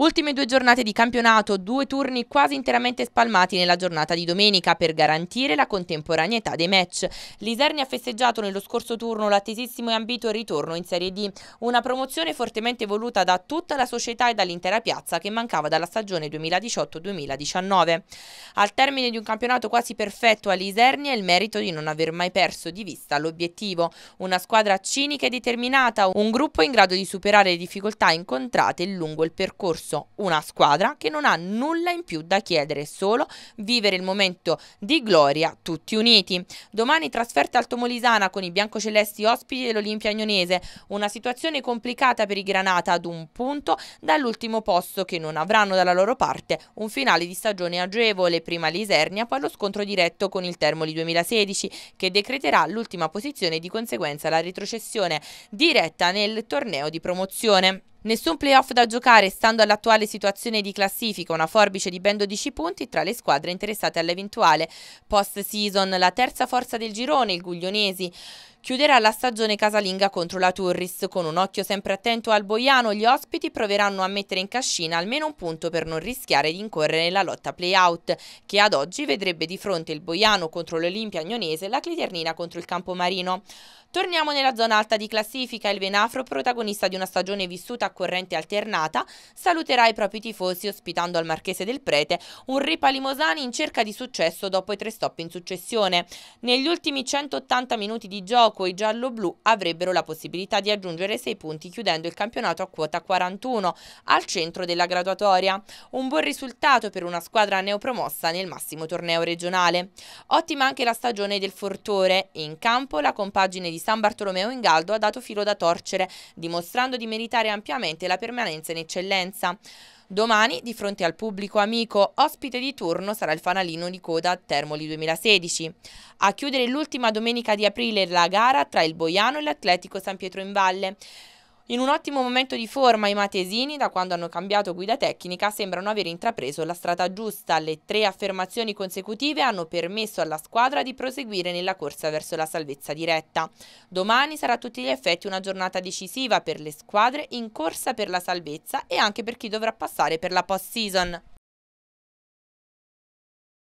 Ultime due giornate di campionato, due turni quasi interamente spalmati nella giornata di domenica per garantire la contemporaneità dei match. L'Isernia ha festeggiato nello scorso turno l'attesissimo e ambito ritorno in Serie D, una promozione fortemente voluta da tutta la società e dall'intera piazza che mancava dalla stagione 2018-2019. Al termine di un campionato quasi perfetto all'Isernia il merito di non aver mai perso di vista l'obiettivo, una squadra cinica e determinata, un gruppo in grado di superare le difficoltà incontrate lungo il percorso Rosso, una squadra che non ha nulla in più da chiedere, solo vivere il momento di gloria tutti uniti. Domani trasferta altomolisana con i biancocelesti ospiti dell'Olimpia Agnonese, una situazione complicata per i Granata ad un punto dall'ultimo posto che non avranno dalla loro parte un finale di stagione agevole, prima l'Isernia, poi lo scontro diretto con il Termoli 2016 che decreterà l'ultima posizione e di conseguenza la retrocessione diretta nel torneo di promozione. Nessun playoff da giocare, stando all'attuale situazione di classifica, una forbice di ben 12 punti tra le squadre interessate all'eventuale post-season. La terza forza del girone, il Guglionesi, Chiuderà la stagione casalinga contro la Turris. Con un occhio sempre attento al Boiano, gli ospiti proveranno a mettere in cascina almeno un punto per non rischiare di incorrere nella lotta play-out, che ad oggi vedrebbe di fronte il Boiano contro l'Olimpia Agnonese e la Cliternina contro il Campomarino. Torniamo nella zona alta di classifica. Il Venafro, protagonista di una stagione vissuta a corrente alternata, saluterà i propri tifosi ospitando al Marchese del Prete un Ripa Limosani in cerca di successo dopo i tre stop in successione. Negli ultimi 180 minuti di gioco gioco i giallo-blu avrebbero la possibilità di aggiungere 6 punti chiudendo il campionato a quota 41 al centro della graduatoria. Un buon risultato per una squadra neopromossa nel massimo torneo regionale. Ottima anche la stagione del Fortore. In campo la compagine di San Bartolomeo in Galdo ha dato filo da torcere, dimostrando di meritare ampiamente la permanenza in eccellenza. Domani, di fronte al pubblico amico, ospite di turno sarà il fanalino di coda Termoli 2016. A chiudere l'ultima domenica di aprile la gara tra il Boiano e l'Atletico San Pietro in Valle. In un ottimo momento di forma i matesini, da quando hanno cambiato guida tecnica, sembrano aver intrapreso la strada giusta. Le tre affermazioni consecutive hanno permesso alla squadra di proseguire nella corsa verso la salvezza diretta. Domani sarà a tutti gli effetti una giornata decisiva per le squadre in corsa per la salvezza e anche per chi dovrà passare per la post-season.